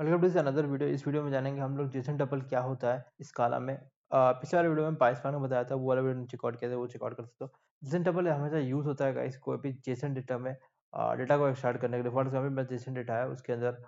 welcome to another video इस video में जानेंगे हम लोग जेसन डबल क्या होता है इस काला में पिछले वाले वीडियो में पाइसमान का बताया था वो वाला वीडियो चेकआउट किया था वो चेकआउट कर सकते हो जेसन डबल हमेशा यूज होता है इस कोई भी जेसन डेटा में डेटा को स्टार्ट करने के लिए फॉर एग्जाम्पल मेरा जेसन डेटा है उसके अंदर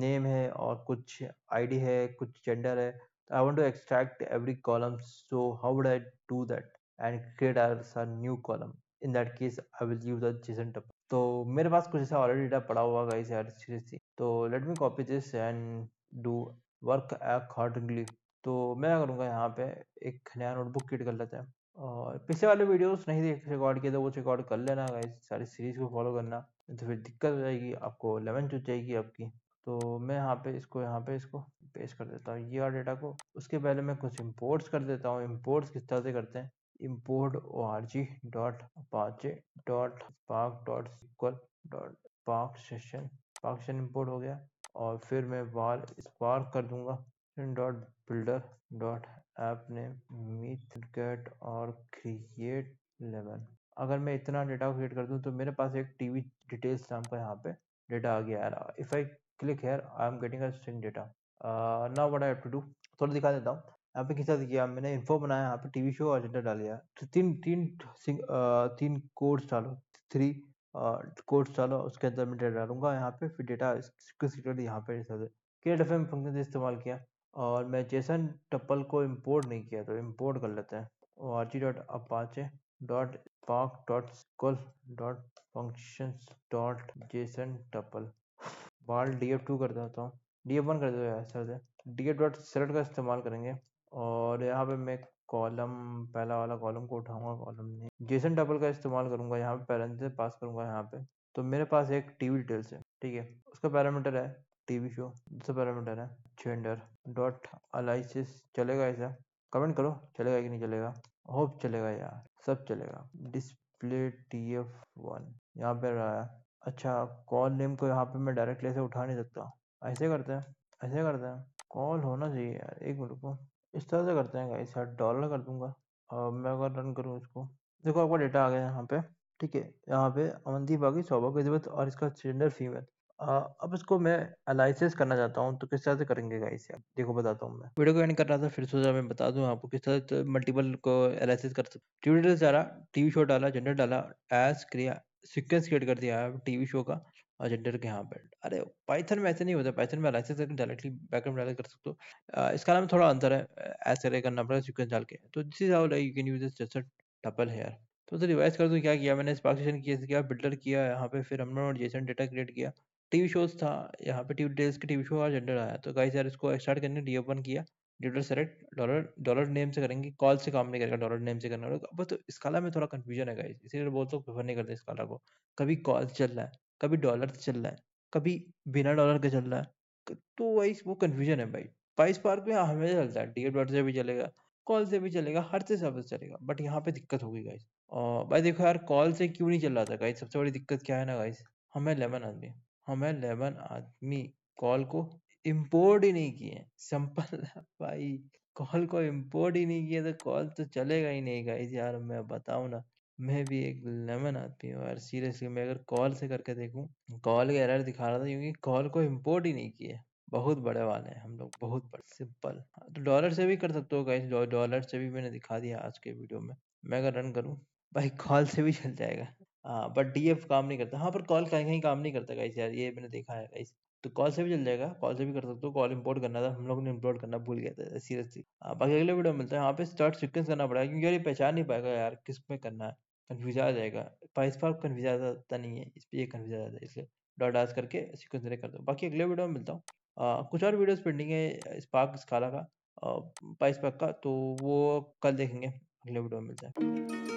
नेम है और कुछ आई है कुछ जेंडर है I want to extract every column so how would I do that and create our new column in that case I will use the json तो मेरे पास कुछ ऐसा ऑलरेडी डेटा पड़ा हुआ गाइस यार सीरियसली तो let me copy this and do work accordingly तो मैं क्या यहाँ पे एक नया नोटबुक क्रिएट कर लेते हैं और पिछले वाले वीडियोस नहीं देख रिकॉर्ड किए तो वो रिकॉर्ड कर लेना गाइस सारी सीरीज को फॉलो करना तो फिर दिक्कत हो जाएगी आपको लेवन चुट जाएगी आपकी तो मैं यहाँ पे इसको यहाँ पे इसको पेश कर देता हूँ ये डेटा को उसके पहले मैं कुछ इम्पोर्ट्स कर देता हूँ इम्पोर्ट्स किस तरह से करते हैं import org.apache.spark.sql.spark session spark session import हो गया और फिर मैं बार spark कर दूंगा dot builder dot app name मीथ गेट और क्रिएट लेवन अगर मैं इतना डेटा क्रिएट कर दूं तो मेरे पास एक टीवी डिटेल्स नाम का यहाँ पे डेटा आ गया if I click here I am getting a string data now what I have to do थोड़ा दिखा देता हूँ यहाँ पे किस किया मैंने इन्फो बनाया यहाँ पे टीवी शो और एजेंडा डाल दिया तो तीन तीन तीन कोड्स डालो थ्री कोड्स डालो उसके अंदर मैं डेटा डालूंगा यहाँ पे फिर डेटा यहाँ पे के एम फंक्शन इस्तेमाल किया और मैं जैसन टप्पल को इम्पोर्ट नहीं किया तो इम्पोर्ट कर लेते हैं O R G dot Apache dot spark dot SQL dot function dot JSON tuple बाल डी एफ टू कर देता हूँ डी एफ वन कर देता हूँ sir D F dot select का इस्तेमाल करेंगे और यहाँ पे मैं कॉलम पहला वाला कॉलम को उठाऊंगा कॉलम ने जेसन डबल का इस्तेमाल करूंगा यहाँ पे पैरेंट से पास करूंगा यहाँ पे तो मेरे पास एक टीवी डिटेल्स है ठीक है उसका पैरामीटर है टीवी शो दूसरा पैरामीटर है जेंडर डॉट अलाइसिस चलेगा ऐसा कमेंट करो चलेगा कि नहीं चलेगा होप चलेगा यार सब चलेगा डिस्प्ले टी एफ वन यहाँ पे रहा है अच्छा कॉल नेम को यहाँ पे मैं डायरेक्टली ऐसे उठा नहीं सकता ऐसे करते हैं ऐसे करते हैं कॉल होना चाहिए यार एक मिनट को इस तरह से करते हैं गाइस यार डॉलर कर दूंगा और मैं अगर रन करूँ इसको देखो आपका डेटा आ गया यहाँ पे ठीक है यहाँ पे अमनदीप आ गई सौभाग्य गजबत और इसका सिलेंडर फीमेल अब इसको मैं एनालिसिस करना चाहता हूँ तो किस तरह से करेंगे गाइस यार देखो बताता हूँ मैं वीडियो को एंड कर रहा था फिर सोचा मैं बता दूँ आपको किस तरह से मल्टीपल को एनालिसिस कर सकते ट्यूटोरियल डाला टीवी शो डाला जेंडर डाला एस क्रिया सिक्वेंस क्रिएट कर दिया है टीवी शो का जेंडर के यहाँ पर अरे पाइथन में ऐसे नहीं होता पाइथन में अलग से डायरेक्टली बैकग्राउंड डायरेक्ट कर सकते हो इसका नाम थोड़ा अंतर है ऐसे करना पड़ेगा सिक्वेंस डाल के तो this is how like you can use this just tuple here तो उसे रिवाइज कर दूँ क्या किया मैंने स्पार्क किया किया बिल्डर किया यहाँ पे फिर हमने जेसन डेटा क्रिएट किया टीवी शोज था यहाँ पे टीवी डेज के टीवी शो और जेंडर आया तो गाइस यार इसको स्टार्ट करने डी ओपन किया ड्यूटर सेलेक्ट डॉलर डॉलर नेम से करेंगे कॉल से काम नहीं करेगा डॉलर नेम से करना होगा बस तो स्काला में थोड़ा कन्फ्यूजन है गाइस इसीलिए बोलते लोग प्रेफर नहीं करते स्काला को कभी कॉल चल रहा है कभी डॉलर से चल रहा है कभी बिना डॉलर के चल रहा है तो वही वो कन्फ्यूजन है भाई पाइस पार्क में हमेशा चलता है डी डॉट से भी चलेगा कॉल से भी चलेगा हर से सब चलेगा बट यहाँ पे दिक्कत होगी गाइस और भाई देखो यार कॉल से क्यों नहीं चल रहा था गाइस सबसे बड़ी दिक्कत क्या है ना गाइस हमें लेमन आदमी हमें लेमन आदमी कॉल को इम्पोर्ट ही नहीं किए सिंपल भाई कॉल को इम्पोर्ट ही नहीं किया तो कॉल तो चलेगा ही नहीं गाइस यार मैं बताऊँ ना મે ભી એક લેમન આતી હુ ઓર સીરિયસલી મે અગર કોલ સે કરકે દેખું કોલ 에રર દિખા રહા થા ક્યોકી કોલ કો ઇમ્પોર્ટ હી નહીં કિયા હે બહોત બડે વાલે હે હમ લોગ બહોત સિમ્પલ તો ડોલર સે ભી કર સકતે હો ગાઈસ ડોલર સે ભી મેને દિખા દિયા આજ કે વિડિયો મે મેગા રન કરું ભાઈ કોલ સે ભી ચલ જાયેગા હા બટ ડીફ કામ નહીં કરતા હા પર કોલ કા હી ક્યાં કામ નહીં કરતા ગાઈસ યાર યે મેને દેખા હે ગાઈસ તો કોલ સે ભી ચલ જાયેગા કોલ સે ભી કર સકતે હો કોલ ઇમ્પોર્ટ karna tha હમ લોગને ઇમ્પોર્ટ karna ભૂલ ગયા થા સીરિયસલી બાકી اگلے વિડિયો મેલતે હે યહા પે સ્ટાર્ટ સિક્વન્સ karna padega ક્યોકી યાર યે પહેચાન નહીં પાહેગા યાર કિસમે karna कन्फ्यूज आ जाएगा पाइस पार्क कन्फ्यूज आ जाता नहीं है इस पर ये कन्फ्यूज आता है इसलिए डॉट आज करके सिक्वेंस सिलेक्ट कर दो बाकी अगले वीडियो में मिलता हूँ कुछ और वीडियोस पेंडिंग है इस स्पार्क स्काला का पाइस पार्क का तो वो कल देखेंगे अगले वीडियो में मिलता है